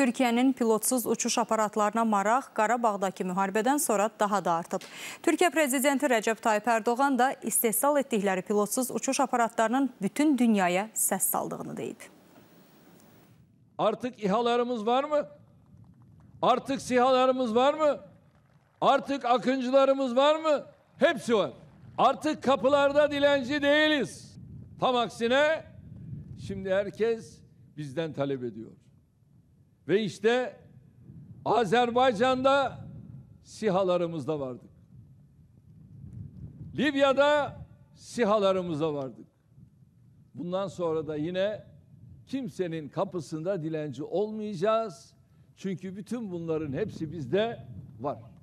Türkiye'nin pilotsuz uçuş aparatlarına maraq Qarabağdakı müharibədən sonra daha da artıb. Türkiye Prezidenti Recep Tayyip Erdoğan da istehsal etdikləri pilotsuz uçuş aparatlarının bütün dünyaya səs saldığını deyib. Artık İHA'larımız var mı? Artık SİHA'larımız var mı? Artık akıncılarımız var mı? Hepsi var. Artık kapılarda dilenci değiliz. Tam aksine şimdi herkes bizden talep ediyor. Ve işte Azerbaycan'da sihalarımızda vardık. Libya'da sihalarımızda vardık. Bundan sonra da yine kimsenin kapısında dilenci olmayacağız. Çünkü bütün bunların hepsi bizde var.